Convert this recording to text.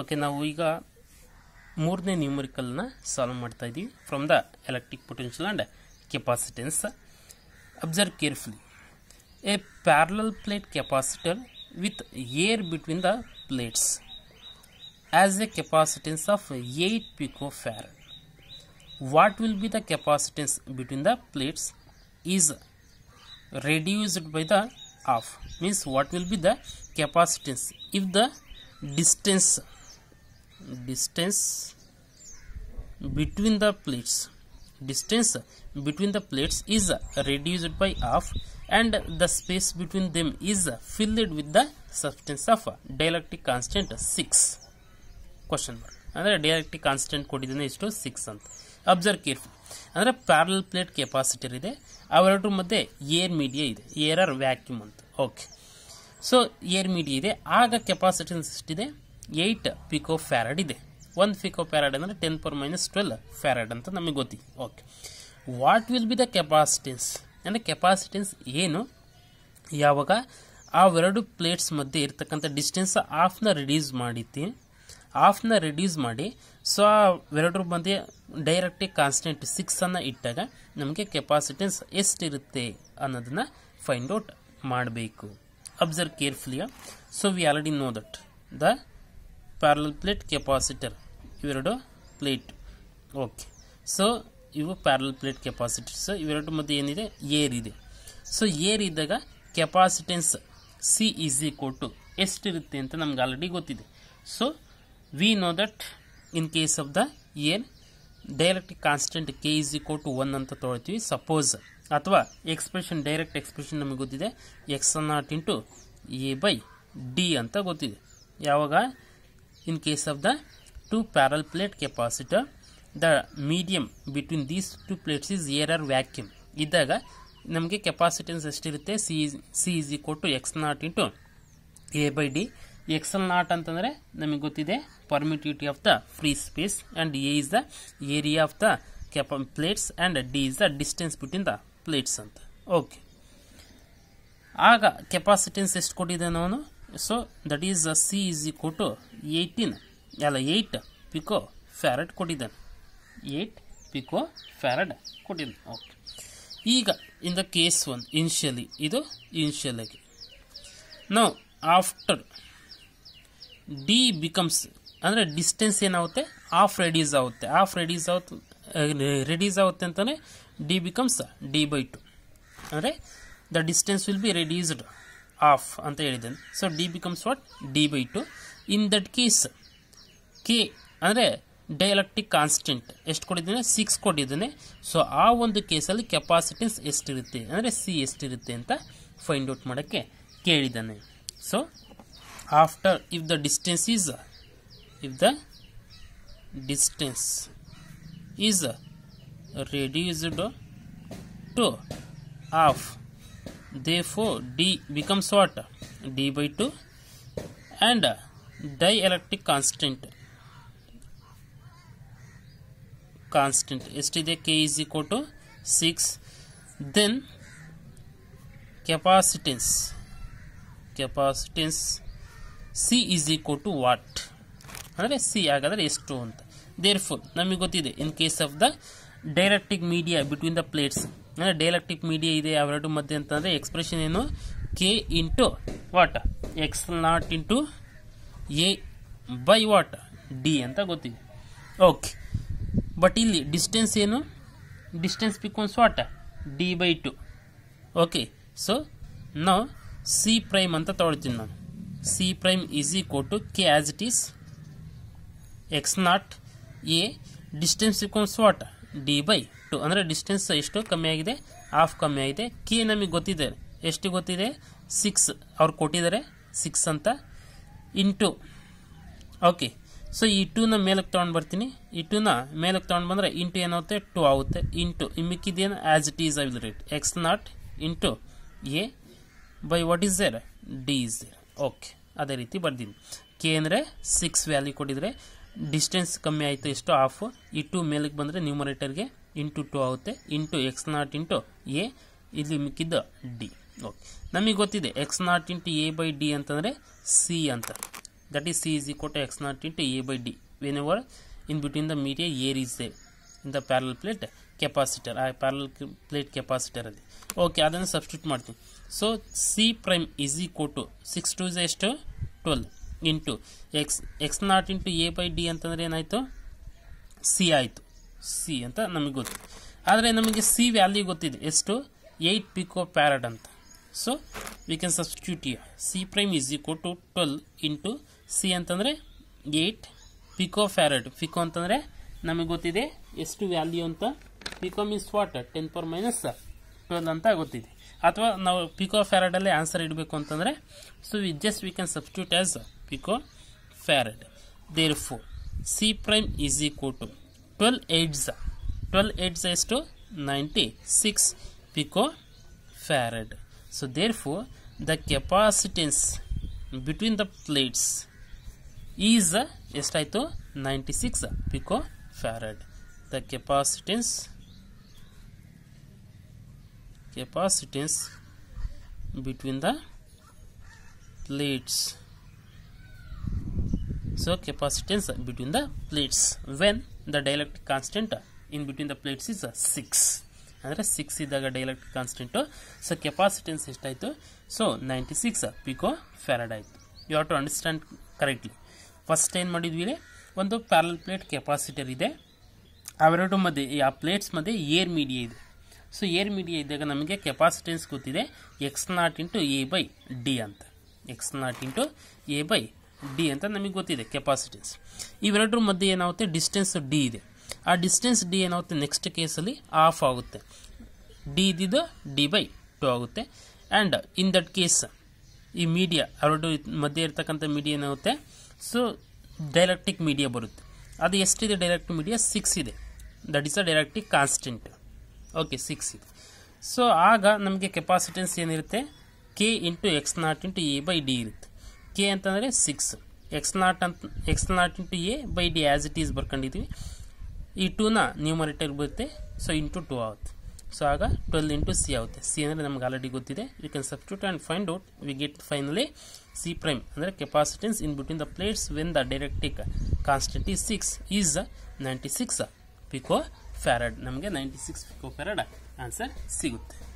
Okay ನಾವು ಈಗ ಮೂರನೇ ನ್ಯೂಮರಿಕಲ್ನ ಸಾಲ್ವ್ ಮಾಡ್ತಾ ಇದ್ದೀವಿ from the electric potential and capacitance observe carefully a parallel plate capacitor with air between the plates as a capacitance of eight pico farad what will be the capacitance between the plates is reduced by the half means what will be the capacitance if the distance distance between the plates distance between the plates is reduced by half and the space between them is filled with the substance of dielectric constant six question mark ಅಂದರೆ dielectric constant ಕೊಟ್ಟಿದ್ದಾನೆ ಇಷ್ಟು six ಅಂತ observe careful ಅಂದರೆ parallel plate capacitor ಇದೆ ಅವೆರಡರ ಮಧ್ಯೆ air media ಇದೆ air or vacuum ಅಂತ ಓಕೆ ಸೊ ಏರ್ ಮೀಡಿಯಾ ಇದೆ ಆಗ ಕೆಪಾಸಿಟನ್ಸ್ ಎಷ್ಟಿದೆ ಏಯ್ಟ್ ಪಿಕೋ ಫ್ಯಾರಡ್ ಇದೆ ಒಂದು ಪಿಕೋ ಫ್ಯಾರಡ್ ಅಂದರೆ ten per minus twelve farad ಅಂತ ನಮಗೆ ಗೊತ್ತಿ okay what will be the capacities ಅಂದರೆ ಕೆಪಾಸಿಟೀಸ್ ಏನು ಯಾವಾಗ ಅವೆರಡು ಪ್ಲೇಟ್ಸ್ ಮಧ್ಯೆ ಇರ್ತಕ್ಕಂಥ ಡಿಸ್ಟೆನ್ಸ್ ಆಫ್ನ ರಿಡ್ಯೂಸ್ ಮಾಡಿತ್ತು ಹಾಫ್ನ ರಿಡ್ಯೂಸ್ ಮಾಡಿ ಸೊ ಆ ಎರಡರ ಮಧ್ಯೆ ಡೈರೆಕ್ಟಿ ಕಾನ್ಸ್ಟೆಂಟ್ ಸಿಕ್ಸನ್ನು ಇಟ್ಟಾಗ ನಮಗೆ ಎಷ್ಟು ಇರುತ್ತೆ ಅನ್ನೋದನ್ನು ಫೈಂಡ್ ಔಟ್ ಮಾಡಬೇಕು ಅಬ್ಸರ್ವ್ ಕೇರ್ಫುಲಿಯ so we already know that the parallel plate capacitor ಇವೆರಡು ಪ್ಲೇಟ್ ಓಕೆ ಸೊ ಇವು ಪ್ಯಾರಲ್ ಪ್ಲೇಟ್ ಕೆಪಾಸಿಟರ್ ಸೊ ಇವೆರಡು ಮಧ್ಯೆ ಏನಿದೆ ಏರ್ ಇದೆ ಸೊ ಏರ್ ಇದ್ದಾಗ capacitance C is equal to ಎಷ್ಟಿರುತ್ತೆ ಅಂತ ನಮ್ಗೆ ಆಲ್ರೆಡಿ ಗೊತ್ತಿದೆ so we know that in case of the ಏನ್ direct constant K is equal to one ಅಂತ ತೊಗೊಳ್ತೀವಿ ಸಪೋಸ್ ಅಥವಾ ಎಕ್ಸ್ಪ್ರೆಷನ್ ಡೈರೆಕ್ಟ್ ಎಕ್ಸ್ಪ್ರೆಷನ್ ನಮಗೆ ಗೊತ್ತಿದೆ X naught into A by D ಅಂತ ಗೊತ್ತಿದೆ ಯಾವಾಗ In case of the two parallel plate capacitor, the medium between these two plates is air or vacuum. ಇದ್ದಾಗ ನಮಗೆ ಕೆಪಾಸಿಟೆನ್ಸ್ ಎಷ್ಟಿರುತ್ತೆ C C is equal to X naught into A by D X L naught ಅಂತಂದರೆ ನಮಗೆ ಗೊತ್ತಿದೆ permittivity of the free space and A is the area of the cap plates and D is the distance between the plates ಅಂತ okay ಆಗ capacitance ಎಷ್ಟು ಕೊಟ್ಟಿದ್ದಾನೆ ಅವನು so that is C is equal to eighteen ಅಲ್ಲ eight pico farad ಕೊಟ್ಟಿದ್ದಾನೆ eight pico farad ಕೊಟ್ಟಿದ್ದಾನೆ okay ಈಗ in the case one initially ಇದು ಇನ್ಷಿಯಲಾಗಿ ನಾವು ಆಫ್ಟರ್ ಡಿ ಬಿಕಮ್ಸ್ ಅಂದರೆ ಡಿಸ್ಟೆನ್ಸ್ ಏನಾಗುತ್ತೆ ಆಫ್ ರೆಡ್ಯೂಸ್ ಆಗುತ್ತೆ ಆಫ್ ರೆಡ್ಯೂಸ್ ಆಗುತ್ತೆ ರೆಡ್ಯೂಸ್ ಆಗುತ್ತೆ ಅಂತಲೇ D becomes D by two ಅಂದರೆ the distance will be reduced half ಅಂತ ಹೇಳಿದ್ದೇನೆ so D becomes what D by two in that case K ಅಂದರೆ ಡೈಲೆಕ್ಟಿಕ್ ಕಾನ್ಸ್ಟೆಂಟ್ ಎಷ್ಟು ಕೊಟ್ಟಿದ್ದೇನೆ ಸಿಕ್ಸ್ ಕೊಟ್ಟಿದ್ದೇನೆ ಸೊ ಆ ಒಂದು ಕೇಸಲ್ಲಿ ಕೆಪಾಸಿಟೀಸ್ ಎಷ್ಟಿರುತ್ತೆ ಅಂದರೆ ಸಿ ಎಷ್ಟಿರುತ್ತೆ ಅಂತ ಫೈಂಡ್ ಔಟ್ ಮಾಡೋಕ್ಕೆ ಕೇಳಿದ್ದಾನೆ so after if the distance is if the distance is reduced to half therefore d becomes what d by 2 and dielectric constant constant st the k is equal to 6 then capacitance capacitance c is equal to what ಅಂದರೆ C ಹಾಗಾದರೆ ಎಷ್ಟು ಅಂತ therefore ನಮಗೆ ಗೊತ್ತಿದೆ in case of the directing media between the plates ಅಂದರೆ dielectric media ಇದೆ ಅವೆರಡು ಮಧ್ಯೆ ಅಂತಂದರೆ ಎಕ್ಸ್ಪ್ರೆಷನ್ ಏನು K into what X naught into A by what D ಅಂತ ಗೊತ್ತಿದೆ ಓಕೆ ಬಟ್ ಇಲ್ಲಿ ಡಿಸ್ಟೆನ್ಸ್ ಏನು distance becomes what D by two okay so ನಾವು ಸಿ ಪ್ರೈಮ್ ಅಂತ ತೊಗೊಳ್ತೀನಿ ನಾನು C prime is equal to K as it is X not A distance becomes what D by two ಅಂದರೆ distance ಎಷ್ಟು ಕಮ್ಮಿ ಆಗಿದೆ ಹಾಫ್ ಕಮ್ಮಿ ಆಗಿದೆ ಕೆ ನಮಗೆ ಗೊತ್ತಿದೆ ಎಷ್ಟು ಗೊತ್ತಿದೆ ಸಿಕ್ಸ್ ಅವ್ರು ಕೊಟ್ಟಿದ್ದಾರೆ ಸಿಕ್ಸ್ ಅಂತ ಇಂಟು ಓಕೆ ಸೊ ಈ ಟೂನ ಮೇಲಕ್ಕೆ ತೊಗೊಂಡು ಬರ್ತೀನಿ ಈ ಟೂನ ಮೇಲಕ್ಕೆ ತೊಗೊಂಡು ಬಂದರೆ ಇಂಟು ಏನಾಗುತ್ತೆ ಟು ಆಗುತ್ತೆ ಇಂಟು ಈ ಮಿಕ್ಕಿದೇನು as it is I rate X naught into A by what is there D is there okay ಅದೇ ರೀತಿ ಬರ್ತೀನಿ ಕೆ ಅಂದರೆ ಸಿಕ್ಸ್ ವ್ಯಾಲ್ಯೂ ಕೊಟ್ಟಿದ್ರೆ ಡಿಸ್ಟೆನ್ಸ್ ಕಮ್ಮಿ ಆಯಿತು ಎಷ್ಟು ಆಫ್ ಈ ಟು ಮೇಲಕ್ಕೆ ಬಂದರೆ ನ್ಯೂಮರೇಟರ್ಗೆ ಇಂಟು ಟು ಆಗುತ್ತೆ into X naught into A ಇಲ್ಲಿ ಮಿಕ್ಕಿದ್ದ ಡಿ ಓಕೆ ನಮಗೆ ಗೊತ್ತಿದೆ X naught into A by D ಅಂತಂದರೆ ಸಿ ಅಂತ that is C is equal to X naught into A by D whenever in between the media air is there in the parallel plate capacitor ಆ parallel plate ಕೆಪಾಸಿಟರಲ್ಲಿ okay ಅದನ್ನು substitute ಮಾಡ್ತೀನಿ so C prime is equal to six two is ಎಷ್ಟು twelve into X X naught into A by D ಅಂತಂದರೆ ಏನಾಯಿತು C ಆಯಿತು C ಅಂತ ನಮಗೆ ಗೊತ್ತು ಆದರೆ ನಮಗೆ ಸಿ ವ್ಯಾಲ್ಯೂ ಗೊತ್ತಿದೆ ಎಷ್ಟು ಏಯ್ಟ್ ಪಿಕೋ ಪ್ಯಾರಡ್ ಅಂತ so we can substitute you c prime is equal to twelve into c ಅಂತಂದರೆ ಏಯ್ಟ್ ಪಿಕೋ ಫ್ಯಾರಡ್ ಪಿಕೋ ಅಂತಂದರೆ ನಮಗೆ ಗೊತ್ತಿದೆ ಎಷ್ಟು ವ್ಯಾಲ್ಯೂ ಅಂತ pico means what ten per minus twelve ಅಂತ ಗೊತ್ತಿದೆ ಅಥವಾ ನಾವು ಪಿಕೋ ಫ್ಯಾರಡಲ್ಲೇ ಆನ್ಸರ್ ಇಡಬೇಕು ಅಂತಂದರೆ so we just we can substitute as pico farad therefore c prime is equal to twelve eight ज़ा ट्वेल्व एट ज़ा is two ninety six pico farad so therefore the capacitance between the plates is ಎಷ್ಟಾಯಿತು ninety six pico farad the capacitance capacitance between the plates So capacitance between the plates when the dielectric constant in between the plates is 6. ಅಂದರೆ six ಇದ್ದಾಗ dielectric constant so capacitance ಎಷ್ಟಾಯಿತು so ninety six pico farad ಆಯಿತು you have to understand correctly first ಏನು ಮಾಡಿದ್ವಿ ಒಂದು parallel plate capacitor ಇದೆ ಅವೆರಡು ಮಧ್ಯೆ ಆ ಪ್ಲೇಟ್ಸ್ ಮಧ್ಯೆ ಏರ್ ಮೀಡಿಯಾ ಇದೆ ಸೊ ಏರ್ ಮೀಡಿಯಾ ಇದ್ದಾಗ ನಮಗೆ ಕೆಪಾಸಿಟೆನ್ಸ್ ಗೊತ್ತಿದೆ X naught into A by D ಅಂತ x naught into A by D ಅಂತ ನಮಗೆ ಗೊತ್ತಿದೆ ಕೆಪಾಸಿಟೆನ್ಸ್ ಇವೆರಡರ ಮಧ್ಯೆ ಏನಾಗುತ್ತೆ ಡಿಸ್ಟೆನ್ಸ್ ಡಿ ಇದೆ ಆ ಡಿಸ್ಟೆನ್ಸ್ ಡಿ ಏನಾಗುತ್ತೆ ನೆಕ್ಸ್ಟ್ ಕೇಸಲ್ಲಿ ಆಫ್ ಆಗುತ್ತೆ ಡಿ ಇದ್ದಿದ್ದು ಡಿ ಬೈ ಟು ಆಗುತ್ತೆ ಆ್ಯಂಡ್ ಇನ್ ದಟ್ ಕೇಸ್ ಈ ಮೀಡಿಯಾ ಎರಡು ಮಧ್ಯೆ ಇರತಕ್ಕಂಥ ಮೀಡಿಯಾ ಏನಾಗುತ್ತೆ ಸೊ ಡೈರೆಕ್ಟಿಕ್ ಮೀಡಿಯಾ ಬರುತ್ತೆ ಅದು ಎಷ್ಟಿದೆ ಡೈರೆಕ್ಟ್ ಮೀಡಿಯಾ ಸಿಕ್ಸ್ ಇದೆ that is a dielectric constant okay six ಇದೆ ಸೊ ಆಗ ನಮಗೆ ಕೆಪಾಸಿಟೆನ್ಸ್ ಏನಿರುತ್ತೆ k into X naught into A by d ಇರುತ್ತೆ ಕೆ ಅಂತಂದರೆ ಸಿಕ್ಸ್ ಎಕ್ಸ್ ನಾಟ್ ಅಂತ x naught into A by d as it is ಬರ್ಕೊಂಡಿದ್ವಿ ಈ ಟೂನ ನ್ಯೂಮರೇಟರ್ ಬರುತ್ತೆ ಸೊ ಇಂಟು ಟೂ ಆಗುತ್ತೆ ಸೊ ಆಗ ಟ್ವೆಲ್ ಇಂಟು ಸಿ ಆಗುತ್ತೆ ಸಿ ಅಂದರೆ ನಮ್ಗೆ ಆಲ್ರೆಡಿ ಗೊತ್ತಿದೆ we can substitute and find out we get finally c prime ಅಂದರೆ capacitance in between the plates when the dielectric constant is six is ninety six pico farad ನಮಗೆ ninety six pico farad answer ಸಿಗುತ್ತೆ